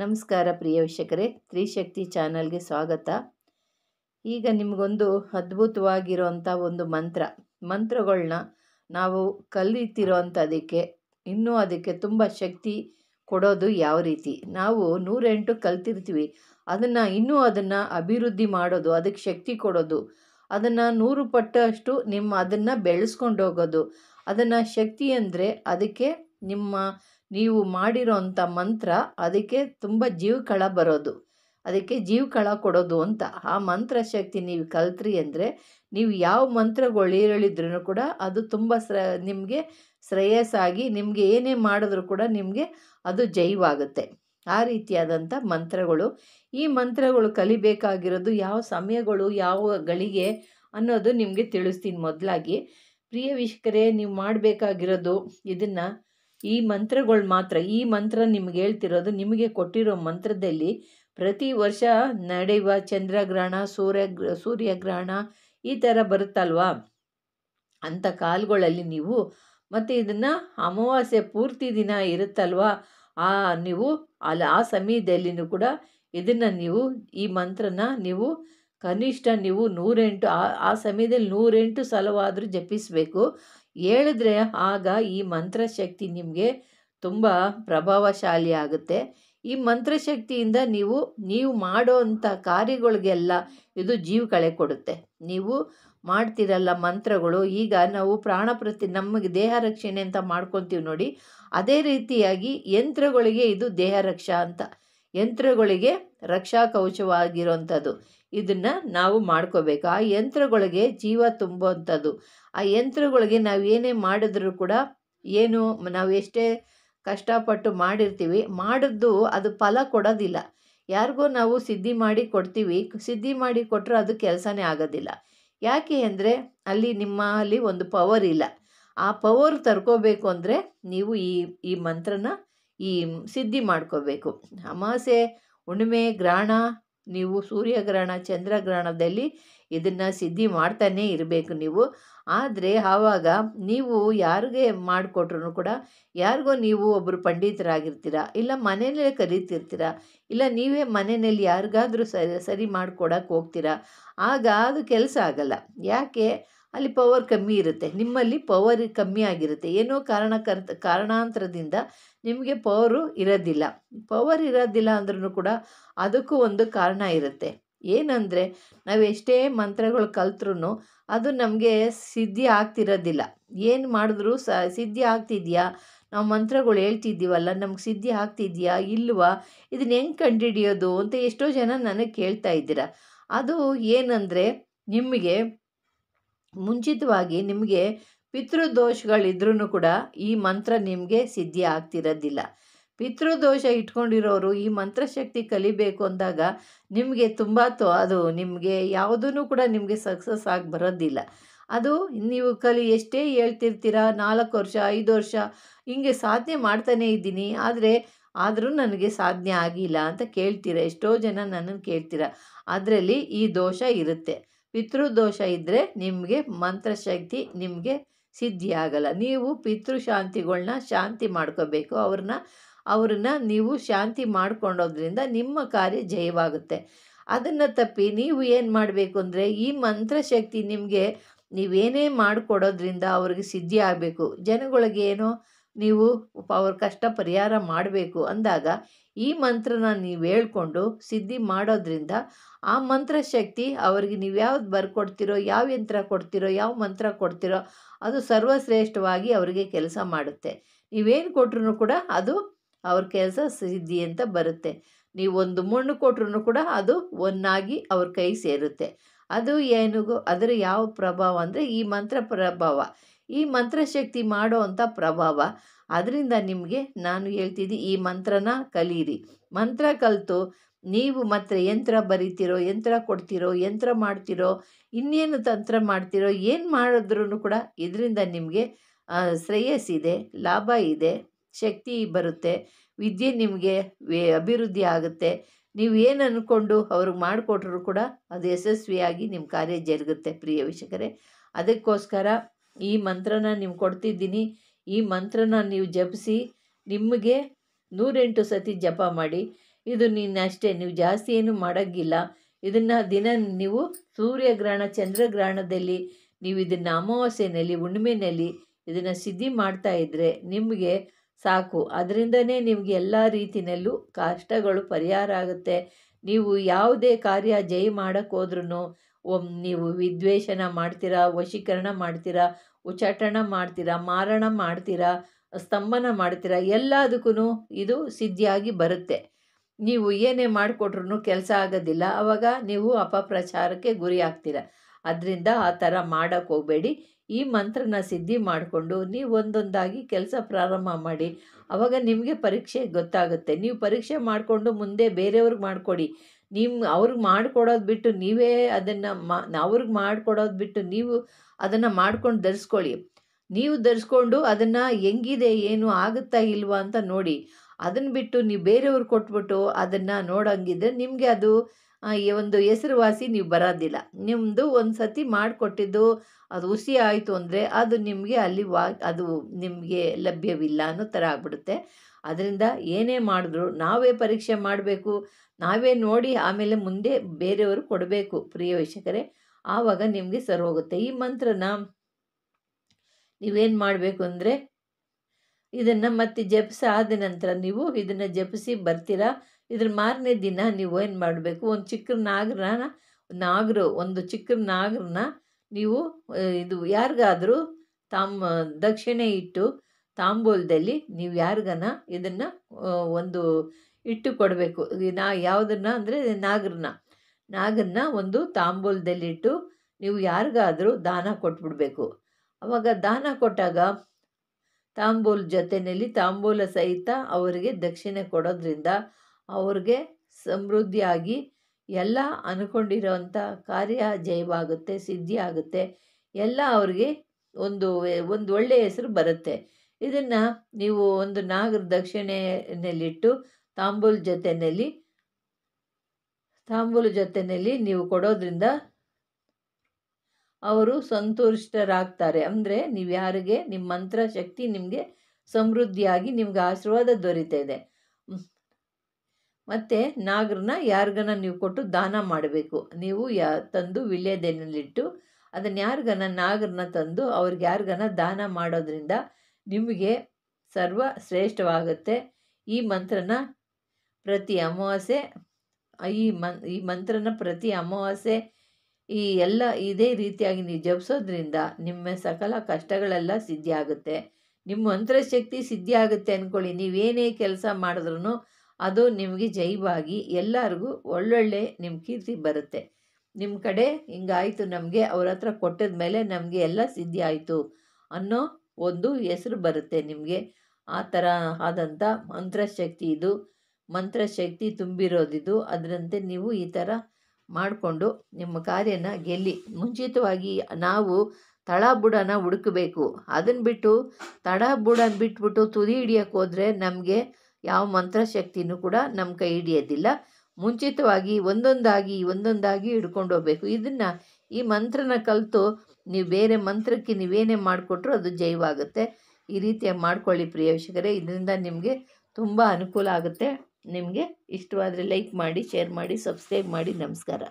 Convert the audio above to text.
ನಮಸ್ಕಾರ ಪ್ರಿಯ ವೀಕ್ಷಕರೇ ತ್ರಿಶಕ್ತಿ ಚಾನಲ್ಗೆ ಸ್ವಾಗತ ಈಗ ನಿಮಗೊಂದು ಅದ್ಭುತವಾಗಿರುವಂಥ ಒಂದು ಮಂತ್ರ ಮಂತ್ರಗಳನ್ನ ನಾವು ಕಲಿತಿರೋ ಇನ್ನೂ ಅದಕ್ಕೆ ತುಂಬ ಶಕ್ತಿ ಕೊಡೋದು ಯಾವ ರೀತಿ ನಾವು ನೂರೆಂಟು ಕಲ್ತಿರ್ತೀವಿ ಅದನ್ನು ಇನ್ನೂ ಅದನ್ನು ಅಭಿವೃದ್ಧಿ ಮಾಡೋದು ಅದಕ್ಕೆ ಶಕ್ತಿ ಕೊಡೋದು ಅದನ್ನು ನೂರು ಪಟ್ಟಷ್ಟು ನಿಮ್ಮ ಅದನ್ನು ಬೆಳೆಸ್ಕೊಂಡು ಹೋಗೋದು ಅದನ್ನು ಶಕ್ತಿ ಅಂದರೆ ಅದಕ್ಕೆ ನಿಮ್ಮ ನೀವು ಮಾಡಿರೋಂಥ ಮಂತ್ರ ಅದಕ್ಕೆ ತುಂಬ ಜೀವಕಳ ಬರೋದು ಅದಕ್ಕೆ ಜೀವಕಳ ಕೊಡೋದು ಅಂತ ಆ ಮಂತ್ರ ಶಕ್ತಿ ನೀವು ಕಲ್ತ್ರಿ ಅಂದರೆ ನೀವು ಯಾವ ಮಂತ್ರಗಳು ಹೇಳಿದ್ರೂ ಕೂಡ ಅದು ತುಂಬ ಸ್ರ ನಿಮಗೆ ಶ್ರೇಯಸ್ಸಾಗಿ ನಿಮಗೆ ಏನೇ ಮಾಡಿದ್ರು ಕೂಡ ನಿಮಗೆ ಅದು ಜೈವಾಗುತ್ತೆ ಆ ರೀತಿಯಾದಂಥ ಮಂತ್ರಗಳು ಈ ಮಂತ್ರಗಳು ಕಲಿಬೇಕಾಗಿರೋದು ಯಾವ ಸಮಯಗಳು ಯಾವ ಗಳಿಗೆ ಅನ್ನೋದು ನಿಮಗೆ ತಿಳಿಸ್ತೀನಿ ಮೊದಲಾಗಿ ಪ್ರಿಯ ವೀಕ್ಷಕರೇ ನೀವು ಮಾಡಬೇಕಾಗಿರೋದು ಇದನ್ನು ಈ ಮಂತ್ರಗಳು ಮಾತ್ರ ಈ ಮಂತ್ರ ನಿಮ್ಗೆ ಹೇಳ್ತಿರೋದು ನಿಮಗೆ ಕೊಟ್ಟಿರೋ ಮಂತ್ರದಲ್ಲಿ ಪ್ರತಿ ವರ್ಷ ನಡೆಯುವ ಚಂದ್ರಗ್ರಹಣ ಸೂರ್ಯ ಸೂರ್ಯಗ್ರಹಣ ಈ ಥರ ಬರುತ್ತಲ್ವಾ ಅಂಥ ಕಾಲುಗಳಲ್ಲಿ ನೀವು ಮತ್ತು ಇದನ್ನು ಅಮಾವಾಸ್ಯೆ ಪೂರ್ತಿ ದಿನ ಇರುತ್ತಲ್ವಾ ಆ ನೀವು ಅಲ್ಲಿ ಆ ಸಮಯದಲ್ಲಿಯೂ ಕೂಡ ಇದನ್ನು ನೀವು ಈ ಮಂತ್ರನ ನೀವು ಕನಿಷ್ಠ ನೀವು ನೂರೆಂಟು ಆ ಆ ಸಮಯದಲ್ಲಿ ನೂರೆಂಟು ಸಲವಾದರೂ ಜಪಿಸಬೇಕು ಹೇಳಿದ್ರೆ ಆಗ ಈ ಮಂತ್ರಶಕ್ತಿ ನಿಮಗೆ ತುಂಬ ಪ್ರಭಾವಶಾಲಿ ಆಗುತ್ತೆ ಈ ಮಂತ್ರಶಕ್ತಿಯಿಂದ ನೀವು ನೀವು ಮಾಡೋ ಅಂಥ ಕಾರ್ಯಗಳಿಗೆಲ್ಲ ಇದು ಜೀವ ಕಳೆ ಕೊಡುತ್ತೆ ನೀವು ಮಾಡ್ತಿರಲ್ಲ ಮಂತ್ರಗಳು ಈಗ ನಾವು ಪ್ರಾಣಪ್ರತಿ ಪ್ರತಿ ನಮಗೆ ದೇಹ ರಕ್ಷಣೆ ಅಂತ ಮಾಡ್ಕೊತೀವಿ ನೋಡಿ ಅದೇ ರೀತಿಯಾಗಿ ಯಂತ್ರಗಳಿಗೆ ಇದು ದೇಹ ರಕ್ಷಾ ಅಂತ ಯಂತ್ರಗಳಿಗೆ ರಕ್ಷಾ ಕವಚವಾಗಿರುವಂಥದ್ದು ಇದನ್ನು ನಾವು ಮಾಡ್ಕೋಬೇಕು ಆ ಯಂತ್ರಗಳಿಗೆ ಜೀವ ತುಂಬುವಂಥದ್ದು ಆ ಯಂತ್ರಗಳಿಗೆ ನಾವು ಏನೇ ಮಾಡಿದ್ರೂ ಕೂಡ ಏನು ನಾವು ಎಷ್ಟೇ ಕಷ್ಟಪಟ್ಟು ಮಾಡಿರ್ತೀವಿ ಮಾಡಿದ್ದು ಅದು ಫಲ ಕೊಡೋದಿಲ್ಲ ಯಾರಿಗೋ ನಾವು ಸಿದ್ಧಿ ಮಾಡಿ ಕೊಡ್ತೀವಿ ಸಿದ್ಧಿ ಮಾಡಿ ಕೊಟ್ಟರೆ ಅದು ಕೆಲಸನೇ ಆಗೋದಿಲ್ಲ ಯಾಕೆ ಅಂದರೆ ಅಲ್ಲಿ ನಿಮ್ಮಲ್ಲಿ ಒಂದು ಪವರ್ ಇಲ್ಲ ಆ ಪವರ್ ತರ್ಕೋಬೇಕು ಅಂದರೆ ನೀವು ಈ ಈ ಮಂತ್ರನ ಈ ಸಿದ್ಧಿ ಮಾಡ್ಕೋಬೇಕು ಅಮಾಸೆ ಹುಣ್ಣಿಮೆ ಗ್ರಾಣ ನೀವು ಸೂರ್ಯಗ್ರಹಣ ಚಂದ್ರಗ್ರಹಣದಲ್ಲಿ ಇದನ್ನು ಸಿದ್ಧಿ ಮಾಡ್ತಾನೇ ಇರಬೇಕು ನೀವು ಆದರೆ ಆವಾಗ ನೀವು ಯಾರಿಗೆ ಮಾಡಿಕೊಟ್ರು ಕೂಡ ಯಾರಿಗೋ ನೀವು ಒಬ್ಬರು ಪಂಡಿತರಾಗಿರ್ತೀರ ಇಲ್ಲ ಮನೆಯಲ್ಲೇ ಕರೀತಿರ್ತೀರ ಇಲ್ಲ ನೀವೇ ಮನೆಯಲ್ಲಿ ಯಾರಿಗಾದರೂ ಸರಿ ಸರಿ ಮಾಡ್ಕೊಡಕ್ಕೆ ಹೋಗ್ತೀರ ಆಗ ಅದು ಕೆಲಸ ಆಗಲ್ಲ ಯಾಕೆ ಅಲ್ಲಿ ಪವರ್ ಕಮ್ಮಿ ಇರುತ್ತೆ ನಿಮ್ಮಲ್ಲಿ ಪವರ್ ಕಮ್ಮಿ ಆಗಿರುತ್ತೆ ಏನೋ ಕಾರಣಕರ್ತ ಕಾರಣಾಂತರದಿಂದ ನಿಮಗೆ ಪವರು ಇರೋದಿಲ್ಲ ಪವರ್ ಇರೋದಿಲ್ಲ ಅಂದ್ರೂ ಕೂಡ ಅದಕ್ಕೂ ಒಂದು ಕಾರಣ ಇರುತ್ತೆ ಏನಂದರೆ ನಾವು ಎಷ್ಟೇ ಮಂತ್ರಗಳು ಕಲ್ತ್ರೂ ಅದು ನಮಗೆ ಸಿದ್ಧಿ ಆಗ್ತಿರೋದಿಲ್ಲ ಏನು ಮಾಡಿದ್ರು ಸ ಸಿದ್ಧಿ ಆಗ್ತಿದೆಯಾ ನಾವು ಮಂತ್ರಗಳು ಹೇಳ್ತಿದ್ದೀವಲ್ಲ ನಮ್ಗೆ ಸಿದ್ಧಿ ಆಗ್ತಿದೆಯಾ ಇಲ್ವಾ ಇದನ್ನ ಹೆಂಗೆ ಕಂಡುಹಿಡಿಯೋದು ಅಂತ ಎಷ್ಟೋ ಜನ ನನಗೆ ಕೇಳ್ತಾ ಇದ್ದೀರಾ ಅದು ಏನಂದರೆ ನಿಮಗೆ ಮುಂಚಿತವಾಗಿ ನಿಮಗೆ ಪಿತೃದೋಷಗಳಿದ್ರೂ ಕೂಡ ಈ ಮಂತ್ರ ನಿಮಗೆ ಸಿದ್ಧಿ ಆಗ್ತಿರೋದಿಲ್ಲ ಪಿತೃದೋಷ ಇಟ್ಕೊಂಡಿರೋರು ಈ ಮಂತ್ರಶಕ್ತಿ ಕಲಿಬೇಕು ಅಂದಾಗ ನಿಮಗೆ ತುಂಬ ತೊ ಅದು ನಿಮಗೆ ಯಾವುದೂ ಕೂಡ ನಿಮಗೆ ಸಕ್ಸಸ್ ಆಗಿ ಬರೋದಿಲ್ಲ ಅದು ನೀವು ಕಲಿ ಎಷ್ಟೇ ಹೇಳ್ತಿರ್ತೀರ ನಾಲ್ಕು ವರ್ಷ ಐದು ವರ್ಷ ಹಿಂಗೆ ಸಾಧನೆ ಮಾಡ್ತಾನೇ ಇದ್ದೀನಿ ಆದರೆ ಆದರೂ ನನಗೆ ಸಾಧನೆ ಆಗಿಲ್ಲ ಅಂತ ಕೇಳ್ತೀರ ಎಷ್ಟೋ ಜನ ನನ್ನನ್ನು ಕೇಳ್ತೀರ ಅದರಲ್ಲಿ ಈ ದೋಷ ಇರುತ್ತೆ ಪಿತೃದೋಷ ಇದ್ದರೆ ನಿಮಗೆ ಮಂತ್ರಶಕ್ತಿ ನಿಮಗೆ ಆಗಲ್ಲ ನೀವು ಪಿತೃಶಾಂತಿಗಳನ್ನ ಶಾಂತಿ ಮಾಡ್ಕೋಬೇಕು ಅವ್ರನ್ನ ಅವ್ರನ್ನ ನೀವು ಶಾಂತಿ ಮಾಡ್ಕೊಂಡೋದ್ರಿಂದ ನಿಮ್ಮ ಕಾರ್ಯ ಜಯವಾಗುತ್ತೆ ಅದನ್ನು ತಪ್ಪಿ ನೀವು ಏನು ಮಾಡಬೇಕು ಅಂದರೆ ಈ ಮಂತ್ರಶಕ್ತಿ ನಿಮಗೆ ನೀವೇನೇ ಮಾಡಿಕೊಡೋದ್ರಿಂದ ಅವ್ರಿಗೆ ಸಿದ್ಧಿ ಆಗಬೇಕು ಜನಗಳಿಗೆ ಏನೋ ನೀವು ಅವ್ರ ಕಷ್ಟ ಪರಿಹಾರ ಮಾಡಬೇಕು ಅಂದಾಗ ಈ ಮಂತ್ರನ ನೀವು ಹೇಳ್ಕೊಂಡು ಸಿದ್ಧಿ ಮಾಡೋದ್ರಿಂದ ಆ ಮಂತ್ರ ಶಕ್ತಿ ಅವರಿಗೆ ನೀವು ಯಾವ್ದು ಬರ್ಕೊಡ್ತಿರೋ ಯಾವ ಯಂತ್ರ ಕೊಡ್ತಿರೋ ಯಾವ ಮಂತ್ರ ಕೊಡ್ತಿರೋ ಅದು ಸರ್ವಶ್ರೇಷ್ಠವಾಗಿ ಅವರಿಗೆ ಕೆಲಸ ಮಾಡುತ್ತೆ ನೀವೇನು ಕೊಟ್ರು ಕೂಡ ಅದು ಅವ್ರ ಕೆಲಸ ಸಿದ್ಧಿ ಅಂತ ಬರುತ್ತೆ ನೀವು ಒಂದು ಮಣ್ಣು ಕೊಟ್ರು ಕೂಡ ಅದು ಒನ್ನಾಗಿ ಅವ್ರ ಕೈ ಸೇರುತ್ತೆ ಅದು ಏನಿಗೂ ಅದರ ಯಾವ ಪ್ರಭಾವ ಅಂದರೆ ಈ ಮಂತ್ರ ಪ್ರಭಾವ ಈ ಮಂತ್ರಶಕ್ತಿ ಅಂಥ ಪ್ರಭಾವ ಅದರಿಂದ ನಿಮಗೆ ನಾನು ಹೇಳ್ತಿದ್ದೆ ಈ ಮಂತ್ರನ ಕಲೀರಿ ಮಂತ್ರ ಕಲಿತು ನೀವು ಮತ್ತೆ ಯಂತ್ರ ಬರಿತಿರೋ ಯಂತ್ರ ಕೊಡ್ತಿರೋ ಯಂತ್ರ ಮಾಡ್ತಿರೋ ಇನ್ನೇನು ತಂತ್ರ ಮಾಡ್ತಿರೋ ಏನು ಮಾಡಿದ್ರೂ ಕೂಡ ಇದರಿಂದ ನಿಮಗೆ ಶ್ರೇಯಸ್ಸಿದೆ ಲಾಭ ಇದೆ ಶಕ್ತಿ ಬರುತ್ತೆ ವಿದ್ಯೆ ನಿಮಗೆ ಅಭಿವೃದ್ಧಿ ಆಗುತ್ತೆ ನೀವು ಏನು ಅಂದ್ಕೊಂಡು ಅವ್ರಿಗೆ ಮಾಡಿಕೊಟ್ರು ಕೂಡ ಅದು ಯಶಸ್ವಿಯಾಗಿ ನಿಮ್ಮ ಕಾರ್ಯ ಜರುಗುತ್ತೆ ಪ್ರಿಯ ವೀಕ್ಷಕರೇ ಅದಕ್ಕೋಸ್ಕರ ಈ ಮಂತ್ರನ ನೀವು ಕೊಡ್ತಿದ್ದೀನಿ ಈ ಮಂತ್ರನ ನೀವು ಜಪಿಸಿ ನಿಮಗೆ ನೂರೆಂಟು ಸತಿ ಜಪ ಮಾಡಿ ಇದು ನೀನು ಅಷ್ಟೇ ನೀವು ಜಾಸ್ತಿ ಏನು ಮಾಡೋಂಗಿಲ್ಲ ಇದನ್ನು ದಿನ ನೀವು ಸೂರ್ಯಗ್ರಹಣ ಚಂದ್ರಗ್ರಹಣದಲ್ಲಿ ನೀವು ಇದನ್ನು ಅಮಾವಾಸ್ಯೆಯಲ್ಲಿ ಹುಣ್ಣಿಮೆಯಲ್ಲಿ ಇದನ್ನು ಸಿದ್ಧಿ ಮಾಡ್ತಾ ಇದ್ದರೆ ನಿಮಗೆ ಸಾಕು ಅದರಿಂದನೇ ನಿಮಗೆ ಎಲ್ಲ ರೀತಿಯಲ್ಲೂ ಕಷ್ಟಗಳು ಪರಿಹಾರ ಆಗುತ್ತೆ ನೀವು ಯಾವುದೇ ಕಾರ್ಯ ಜೈ ಮಾಡೋಕ್ಕೋದ್ರೂ ನೀವು ವಿದ್ವೇಷನ ಮಾಡ್ತೀರಾ ವಶೀಕರಣ ಮಾಡ್ತೀರಾ ಉಚ್ಚಾಟನ ಮಾಡ್ತೀರಾ ಮಾರಣ ಮಾಡ್ತೀರಾ ಸ್ತಂಭನ ಮಾಡ್ತೀರಾ ಎಲ್ಲದಕ್ಕೂ ಇದು ಸಿದ್ಧಿಯಾಗಿ ಬರುತ್ತೆ ನೀವು ಏನೇ ಮಾಡಿಕೊಟ್ರು ಕೆಲಸ ಆಗೋದಿಲ್ಲ ಆವಾಗ ನೀವು ಅಪಪ್ರಚಾರಕ್ಕೆ ಗುರಿ ಆಗ್ತೀರ ಅದರಿಂದ ಆ ಥರ ಮಾಡೋಕ್ಕೆ ಹೋಗಬೇಡಿ ಈ ಮಂತ್ರನ ಸಿದ್ಧಿ ಮಾಡಿಕೊಂಡು ನೀವು ಒಂದೊಂದಾಗಿ ಕೆಲಸ ಪ್ರಾರಂಭ ಮಾಡಿ ಆವಾಗ ನಿಮಗೆ ಪರೀಕ್ಷೆ ಗೊತ್ತಾಗುತ್ತೆ ನೀವು ಪರೀಕ್ಷೆ ಮಾಡಿಕೊಂಡು ಮುಂದೆ ಬೇರೆಯವ್ರಿಗೆ ಮಾಡಿಕೊಡಿ ನಿಮ್ಮ ಅವ್ರಿಗೆ ಮಾಡಿಕೊಡೋದು ಬಿಟ್ಟು ನೀವೇ ಅದನ್ನು ಮಾ ಅವ್ರಿಗೆ ಮಾಡಿಕೊಡೋದು ಬಿಟ್ಟು ನೀವು ಅದನ್ನು ಮಾಡ್ಕೊಂಡು ಧರಿಸ್ಕೊಳ್ಳಿ ನೀವು ಧರಿಸ್ಕೊಂಡು ಅದನ್ನು ಹೆಂಗಿದೆ ಏನು ಆಗುತ್ತಾ ಇಲ್ವಾ ಅಂತ ನೋಡಿ ಅದನ್ನು ಬಿಟ್ಟು ನೀವು ಬೇರೆಯವ್ರು ಕೊಟ್ಬಿಟ್ಟು ಅದನ್ನು ನೋಡೋಂಗಿದ್ರೆ ನಿಮಗೆ ಅದು ಈ ಒಂದು ಹೆಸರುವಾಸಿ ನೀವು ಬರೋದಿಲ್ಲ ನಿಮ್ಮದು ಒಂದು ಸತಿ ಮಾಡಿಕೊಟ್ಟಿದ್ದು ಅದು ಹುಸಿ ಆಯಿತು ಅಂದರೆ ಅದು ನಿಮಗೆ ಅಲ್ಲಿ ವಾ ಅದು ನಿಮಗೆ ಲಭ್ಯವಿಲ್ಲ ಅನ್ನೋ ಥರ ಆಗ್ಬಿಡುತ್ತೆ ಅದರಿಂದ ಏನೇ ಮಾಡಿದ್ರು ನಾವೇ ಪರೀಕ್ಷೆ ಮಾಡಬೇಕು ನಾವೇ ನೋಡಿ ಆಮೇಲೆ ಮುಂದೆ ಬೇರೆಯವರು ಕೊಡಬೇಕು ಪ್ರಿಯ ವೀಕ್ಷಕರೇ ಆವಾಗ ನಿಮಗೆ ಸರಿ ಹೋಗುತ್ತೆ ಈ ಮಂತ್ರನ ನೀವೇನು ಮಾಡಬೇಕು ಅಂದರೆ ಇದನ್ನು ಮತ್ತೆ ಜಪಿಸ ಆದ ನಂತರ ನೀವು ಇದನ್ನು ಜಪಿಸಿ ಬರ್ತೀರಾ ಇದ್ರ ಮಾರನೇ ದಿನ ನೀವು ಏನು ಮಾಡಬೇಕು ಒಂದು ಚಿಕ್ಕ ನಾಗರನ ನಾಗರು ಒಂದು ಚಿಕ್ಕ ನಾಗರನ ನೀವು ಇದು ಯಾರಿಗಾದರೂ ತಾಂಬ ದಕ್ಷಿಣೆ ಇಟ್ಟು ತಾಂಬೂಲದಲ್ಲಿ ನೀವು ಯಾರಿಗನ ಇದನ್ನು ಒಂದು ಇಟ್ಟು ಕೊಡಬೇಕು ನಾ ಯಾವುದನ್ನ ಅಂದರೆ ನಾಗರನ್ನ ನಾಗರನ್ನ ಒಂದು ತಾಂಬೂಲದಲ್ಲಿಟ್ಟು ನೀವು ಯಾರಿಗಾದರೂ ದಾನ ಕೊಟ್ಬಿಡ್ಬೇಕು ಅವಾಗ ದಾನ ಕೊಟ್ಟಾಗ ತಾಂಬೂಲ್ ಜೊತೆಯಲ್ಲಿ ತಾಂಬೂಲ ಸಹಿತ ಅವರಿಗೆ ದಕ್ಷಿಣೆ ಕೊಡೋದ್ರಿಂದ ಅವ್ರಿಗೆ ಸಮೃದ್ಧಿಯಾಗಿ ಎಲ್ಲ ಅಂದ್ಕೊಂಡಿರೋವಂಥ ಕಾರ್ಯ ಜಯವಾಗುತ್ತೆ ಸಿದ್ಧಿಯಾಗುತ್ತೆ ಎಲ್ಲ ಅವ್ರಿಗೆ ಒಂದು ಒಂದು ಒಳ್ಳೆಯ ಹೆಸರು ಬರುತ್ತೆ ಇದನ್ನು ನೀವು ಒಂದು ನಾಗರ ದಕ್ಷಿಣೆಯಲ್ಲಿಟ್ಟು ತಾಂಬೂಲ ಜೊತೆಯಲ್ಲಿ ತಾಂಬೂಲ್ ಜೊತೆಯಲ್ಲಿ ನೀವು ಕೊಡೋದ್ರಿಂದ ಅವರು ಸಂತುಷ್ಟರಾಗ್ತಾರೆ ಅಂದರೆ ನೀವು ಯಾರಿಗೆ ನಿಮ್ಮ ಮಂತ್ರ ಶಕ್ತಿ ನಿಮಗೆ ಸಮೃದ್ಧಿಯಾಗಿ ನಿಮ್ಗೆ ಆಶೀರ್ವಾದ ದೊರೀತಿದೆ ಮತ್ತು ನಾಗರನ್ನ ಯಾರಿಗನ ನೀವು ಕೊಟ್ಟು ದಾನ ಮಾಡಬೇಕು ನೀವು ಯಾ ತಂದು ವಿಳ್ಯದೆನೆಯಲ್ಲಿಟ್ಟು ಅದನ್ನು ಯಾರಿಗನ ನಾಗರನ್ನ ತಂದು ಅವ್ರಿಗೆ ಯಾರಿಗನ ದಾನ ಮಾಡೋದ್ರಿಂದ ನಿಮಗೆ ಸರ್ವ ಶ್ರೇಷ್ಠವಾಗುತ್ತೆ ಈ ಮಂತ್ರನ ಪ್ರತಿ ಅಮಾವಾಸ್ಯೆ ಈ ಮನ್ ಈ ಮಂತ್ರನ ಪ್ರತಿ ಅಮಾವಾಸ್ಯೆ ಈ ಎಲ್ಲ ಇದೇ ರೀತಿಯಾಗಿ ನೀವು ಜಪಿಸೋದ್ರಿಂದ ನಿಮ್ಮ ಸಕಲ ಕಷ್ಟಗಳೆಲ್ಲ ಸಿದ್ಧಿಯಾಗುತ್ತೆ ನಿಮ್ಮ ಮಂತ್ರಶಕ್ತಿ ಸಿದ್ಧಿಯಾಗುತ್ತೆ ಅಂದ್ಕೊಳ್ಳಿ ನೀವೇನೇ ಕೆಲಸ ಮಾಡಿದ್ರೂ ಅದು ನಿಮಗೆ ಜೈವಾಗಿ ಎಲ್ಲರಿಗೂ ಒಳ್ಳೊಳ್ಳೆ ನಿಮ್ಮ ಕೀರ್ತಿ ಬರುತ್ತೆ ನಿಮ್ಮ ಕಡೆ ಹಿಂಗಾಯಿತು ನಮಗೆ ಅವ್ರ ಹತ್ರ ಕೊಟ್ಟದ ಮೇಲೆ ನಮಗೆ ಎಲ್ಲ ಸಿದ್ಧಿ ಆಯಿತು ಅನ್ನೋ ಒಂದು ಹೆಸರು ಬರುತ್ತೆ ನಿಮಗೆ ಆ ಥರ ಆದಂಥ ಮಂತ್ರಶಕ್ತಿ ಇದು ಮಂತ್ರ ಶಕ್ತಿ ತುಂಬಿರೋದಿದು ಅದರಂತೆ ನೀವು ಈ ಥರ ಮಾಡಿಕೊಂಡು ನಿಮ್ಮ ಕಾರ್ಯನ ಗೆಲ್ಲಿ ಮುಂಚಿತವಾಗಿ ನಾವು ತಳಬುಡನ ಹುಡುಕಬೇಕು ಅದನ್ನು ಬಿಟ್ಟು ತಳಬುಡ ಬಿಟ್ಬಿಟ್ಟು ತುದಿ ಹಿಡಿಯಕ್ಕೆ ಹೋದರೆ ನಮಗೆ ಯಾವ ಮಂತ್ರಶಕ್ತಿನೂ ಕೂಡ ನಮ್ಮ ಕೈ ಹಿಡಿಯೋದಿಲ್ಲ ಮುಂಚಿತವಾಗಿ ಒಂದೊಂದಾಗಿ ಒಂದೊಂದಾಗಿ ಹಿಡ್ಕೊಂಡು ಹೋಗ್ಬೇಕು ಇದನ್ನು ಈ ಮಂತ್ರನ ಕಲಿತು ನೀವು ಬೇರೆ ಮಂತ್ರಕ್ಕೆ ನೀವೇನೇ ಮಾಡಿಕೊಟ್ರೂ ಅದು ಜೈವಾಗುತ್ತೆ ಈ ರೀತಿಯಾಗಿ ಮಾಡ್ಕೊಳ್ಳಿ ಪ್ರಿಯ ಇದರಿಂದ ನಿಮಗೆ ತುಂಬ ಅನುಕೂಲ ಆಗುತ್ತೆ ನಿಮಗೆ ಇಷ್ಟವಾದರೆ ಲೈಕ್ ಮಾಡಿ ಶೇರ್ ಮಾಡಿ ಸಬ್ಸ್ಕ್ರೈಬ್ ಮಾಡಿ ನಮಸ್ಕಾರ